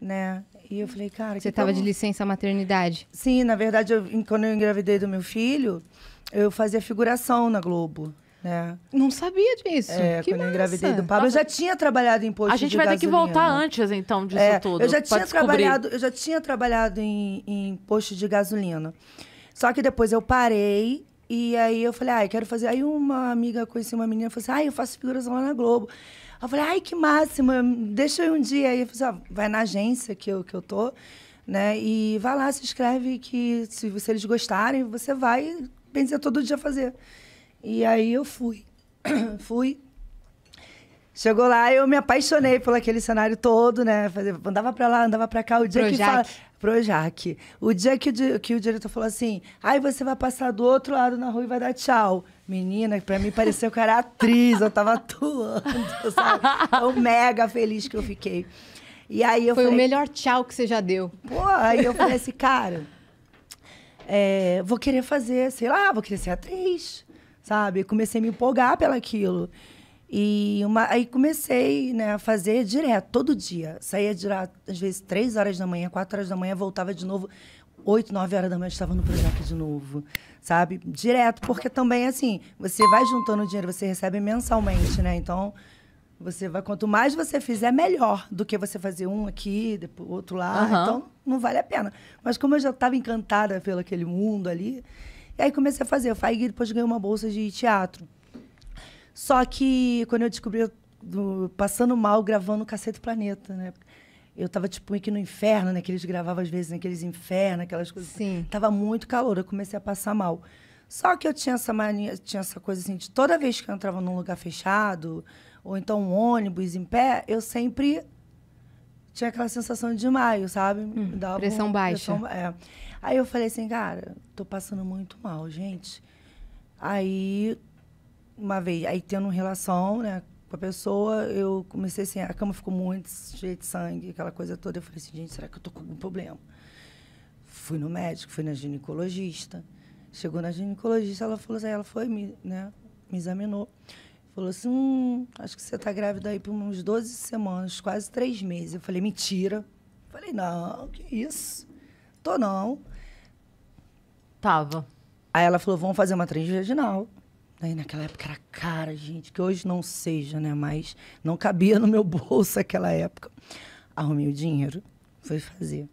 né? E eu falei, cara... Você estava de licença maternidade? Sim, na verdade, eu, quando eu engravidei do meu filho, eu fazia figuração na Globo. né Não sabia disso. É, que quando eu engravidei do Pablo, eu já tinha trabalhado em posto A gente vai gasolina. ter que voltar antes, então, disso é, tudo. Eu já, tinha trabalhado, eu já tinha trabalhado em, em posto de gasolina. Só que depois eu parei e aí eu falei, ai, ah, eu quero fazer. Aí uma amiga conheci uma menina e falou assim: ai, ah, eu faço figuração lá na Globo. Eu falei, ai, que máximo, deixa eu um dia. Aí eu falei, ah, vai na agência que eu, que eu tô, né? E vai lá, se inscreve, que se, se eles gostarem, você vai pensar todo dia fazer. E aí eu fui. fui. Chegou lá, eu me apaixonei por aquele cenário todo, né? Andava pra lá, andava pra cá. O dia Projac. que fala, Projac. O dia que o, que o diretor falou assim, aí você vai passar do outro lado na rua e vai dar tchau. Menina, pra mim pareceu que era atriz, eu tava atuando, sabe? Tão mega feliz que eu fiquei. E aí eu Foi falei, o melhor tchau que você já deu. Pô, aí eu falei assim, cara, é, vou querer fazer, sei lá, vou querer ser atriz, sabe? Comecei a me empolgar pelaquilo. aquilo. E uma, aí comecei né, a fazer direto, todo dia. Saía direto, às vezes, três horas da manhã, quatro horas da manhã, voltava de novo. oito nove horas da manhã estava no projeto de novo, sabe? Direto, porque também, assim, você vai juntando dinheiro, você recebe mensalmente, né? Então, você vai, quanto mais você fizer, melhor do que você fazer um aqui, depois outro lá. Uhum. Então, não vale a pena. Mas como eu já estava encantada pelo aquele mundo ali, e aí comecei a fazer. Eu fui, depois ganhei uma bolsa de teatro. Só que quando eu descobri, eu, do, passando mal, gravando Cacete Planeta, né? Eu tava, tipo, aqui no inferno, né? Que eles gravavam às vezes naqueles infernos, aquelas coisas. Sim. Tava muito calor, eu comecei a passar mal. Só que eu tinha essa mania, tinha essa coisa assim, de toda vez que eu entrava num lugar fechado, ou então um ônibus em pé, eu sempre tinha aquela sensação de maio, sabe? Hum, pressão baixa. Pressão, é. Aí eu falei assim, cara, tô passando muito mal, gente. Aí uma vez, aí tendo relação, né, com a pessoa, eu comecei assim, a cama ficou muito cheia de sangue, aquela coisa toda. Eu falei assim, gente, será que eu tô com algum problema? Fui no médico, fui na ginecologista. Chegou na ginecologista, ela falou assim, ela foi, me, né, me examinou. Falou assim, hum, acho que você tá grávida aí por uns 12 semanas, quase três meses. Eu falei, mentira. Eu falei, não, que isso? Tô não. Tava. Aí ela falou, vamos fazer uma transvaginal. Daí naquela época era cara, gente, que hoje não seja, né? Mas não cabia no meu bolso aquela época. Arrumei o dinheiro, fui fazer.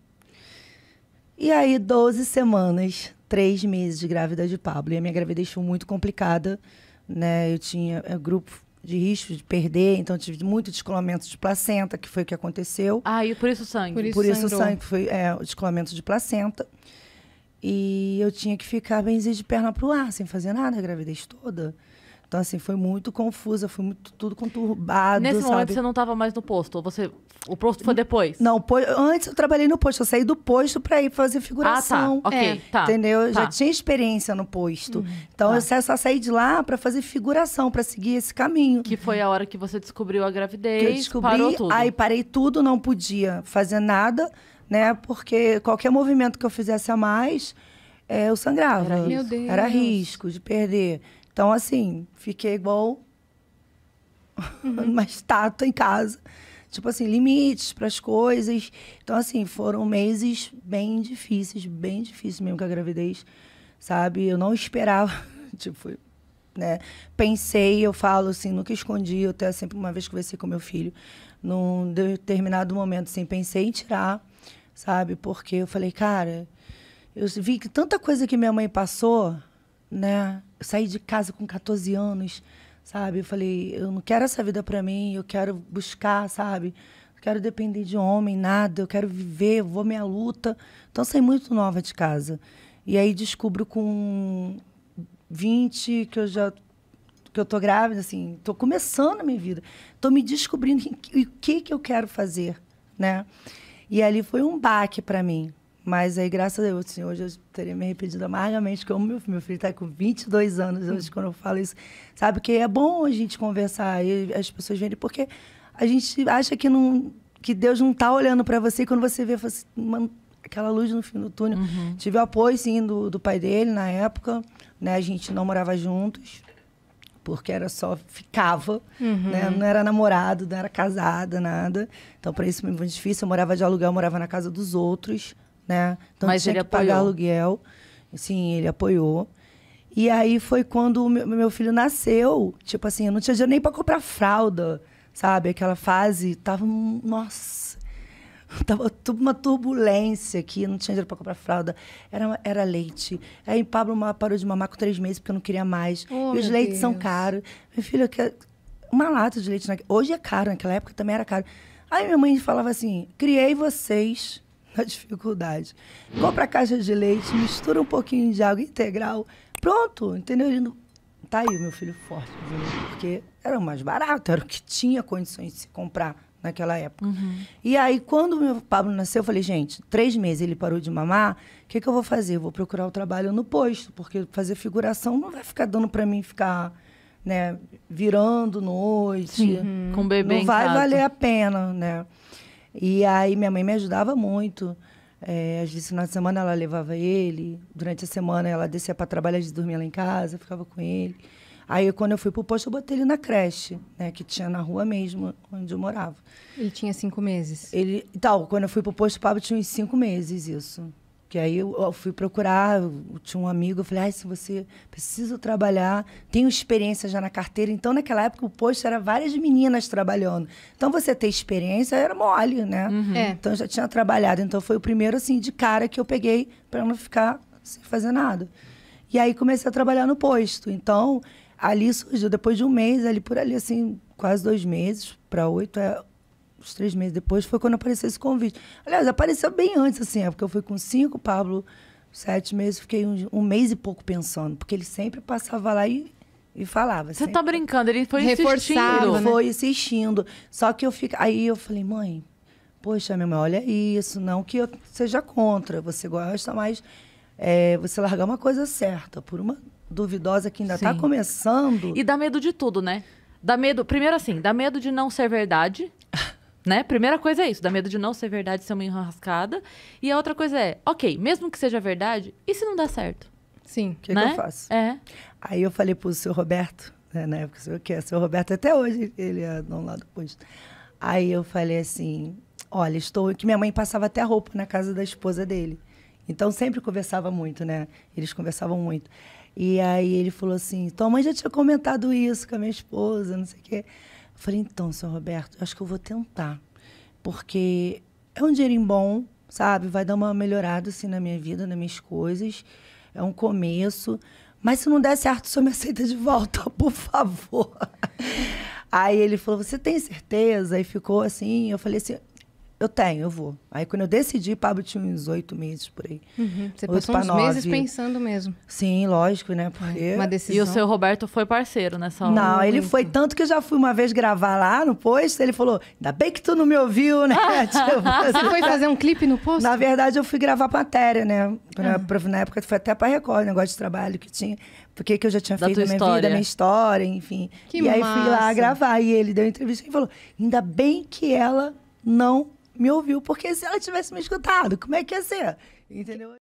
E aí, 12 semanas, 3 meses de grávida de Pablo. E a minha gravidez foi muito complicada, né? Eu tinha é, grupo de risco de perder, então tive muito descolamento de placenta, que foi o que aconteceu. Ah, e por isso sangue. Por isso, por isso sangue foi é, o descolamento de placenta. E eu tinha que ficar benzinha de perna pro ar, sem fazer nada a gravidez toda. Então, assim, foi muito confusa, foi muito, tudo conturbado. Nesse sabe? momento você não estava mais no posto? Ou você, o posto foi depois? Não, antes eu trabalhei no posto. Eu saí do posto para ir fazer figuração. Ah, tá. Ok, é. tá. Entendeu? Eu tá. já tinha experiência no posto. Uhum, então tá. eu só saí de lá para fazer figuração, para seguir esse caminho. Que foi a hora que você descobriu a gravidez. Que eu descobri, parou tudo. aí parei tudo, não podia fazer nada né? Porque qualquer movimento que eu fizesse a mais, é, eu sangrava. Era risco. Era risco de perder. Então, assim, fiquei igual uhum. uma estátua em casa. Tipo assim, limites para as coisas. Então, assim, foram meses bem difíceis, bem difíceis mesmo com a gravidez, sabe? Eu não esperava, tipo, né? Pensei, eu falo assim, nunca escondi, eu até sempre uma vez conversei com meu filho, num determinado momento, assim, pensei em tirar sabe? Porque eu falei, cara, eu vi que tanta coisa que minha mãe passou, né? Eu saí de casa com 14 anos, sabe? Eu falei, eu não quero essa vida para mim, eu quero buscar, sabe? quero depender de homem, nada, eu quero viver, eu vou minha luta. Então saí muito nova de casa. E aí descubro com 20 que eu já que eu tô grávida, assim, tô começando a minha vida. Tô me descobrindo o que que eu quero fazer, né? E ali foi um baque para mim. Mas aí, graças a Deus, assim, hoje eu teria me arrependido amargamente, porque meu, meu filho está com 22 anos hoje, quando eu falo isso. Sabe, que é bom a gente conversar e as pessoas verem, porque a gente acha que, não, que Deus não está olhando para você, e quando você vê você, uma, assim, aquela luz no fim do túnel. Uhum. Tive o apoio, sim, do, do pai dele na época, né? A gente não morava juntos, porque era só ficava, uhum. né? Não era namorado, não era casada, nada. Então, para isso foi muito difícil. Eu morava de aluguel, morava na casa dos outros, né? Então, Mas tinha que apoiou. pagar aluguel. Sim, ele apoiou. E aí foi quando meu, meu filho nasceu. Tipo assim, eu não tinha dinheiro nem para comprar fralda, sabe? Aquela fase, tava. Nossa Tava uma turbulência aqui, não tinha dinheiro para comprar fralda. Era, era leite. Aí Pablo parou de mamar com três meses porque eu não queria mais. Oh, e os leites Deus. são caros. Meu filho, uma lata de leite. Na... Hoje é caro, naquela época também era caro. Aí minha mãe falava assim: criei vocês na dificuldade. Compra a caixa de leite, mistura um pouquinho de água integral. Pronto, entendeu? Ele não... Tá aí o meu filho forte, porque era o mais barato, era o que tinha condições de se comprar naquela época. Uhum. E aí, quando o meu Pablo nasceu, eu falei, gente, três meses ele parou de mamar, o que, que eu vou fazer? Eu vou procurar o um trabalho no posto, porque fazer figuração não vai ficar dando para mim ficar né, virando noite. Uhum. Com bebê Não vai casa. valer a pena, né? E aí minha mãe me ajudava muito. É, às vezes, na semana, ela levava ele. Durante a semana, ela descia para trabalhar, a gente dormia lá em casa, ficava com ele. Aí quando eu fui pro posto, eu botei ele na creche, né? Que tinha na rua mesmo, onde eu morava. Ele tinha cinco meses? Ele. Tal, então, quando eu fui pro posto, o Pablo tinha uns cinco meses, isso. Que aí eu, eu fui procurar, eu tinha um amigo, eu falei, ah, se você precisa trabalhar, tenho experiência já na carteira. Então, naquela época, o posto era várias meninas trabalhando. Então, você ter experiência era mole, né? Uhum. É. Então, eu já tinha trabalhado. Então, foi o primeiro, assim, de cara que eu peguei para não ficar sem fazer nada. E aí, comecei a trabalhar no posto. Então, Ali surgiu, depois de um mês, ali por ali, assim, quase dois meses, para oito, é, uns três meses depois, foi quando apareceu esse convite. Aliás, apareceu bem antes, assim, é, porque eu fui com cinco, Pablo, sete meses, fiquei um, um mês e pouco pensando, porque ele sempre passava lá e e falava. Você tá brincando, ele foi insistindo? Ele né? foi insistindo. Só que eu fico. Aí eu falei, mãe, poxa, minha mãe, olha isso. Não que eu seja contra. Você gosta, mais, é, você largar uma coisa certa por uma duvidosa que ainda está começando. E dá medo de tudo, né? Dá medo, primeiro assim, dá medo de não ser verdade. Né? Primeira coisa é isso, dá medo de não ser verdade, ser uma enrascada. E a outra coisa é, ok, mesmo que seja verdade, e se não dá certo? Sim. O que, né? que, eu né? faço? É. Aí eu falei pro seu Roberto, né, na época, o que é? Seu Roberto, até hoje, ele é de um lado posto. Aí eu falei assim: olha, estou. Que minha mãe passava até roupa na casa da esposa dele. Então sempre conversava muito, né? Eles conversavam muito. E aí ele falou assim: tua mãe já tinha comentado isso com a minha esposa, não sei o quê. Eu falei: então, senhor Roberto, acho que eu vou tentar. Porque é um dinheirinho bom, sabe? Vai dar uma melhorada assim na minha vida, nas minhas coisas. É um começo. Mas se não der certo, o senhor me aceita de volta, por favor. Aí ele falou: Você tem certeza? E ficou assim. Eu falei assim: eu tenho, eu vou. Aí quando eu decidi, Pablo tinha uns oito meses por aí. Uhum. Você oito passou uns nove. meses pensando mesmo. Sim, lógico, né? Porque... Uma decisão. E o seu Roberto foi parceiro nessa hora. Não, ele foi. Tanto que eu já fui uma vez gravar lá no posto, ele falou, ainda bem que tu não me ouviu, né? Tipo, Você foi fazer um clipe no posto? Na verdade, eu fui gravar matéria, né? Pra, ah. pra, na época foi até pra Record, negócio de trabalho que tinha porque que eu já tinha da feito na minha história. vida, minha história, enfim. Que e massa. aí fui lá gravar e ele deu entrevista e falou: ainda bem que ela não me ouviu, porque se ela tivesse me escutado, como é que ia ser? Entendeu?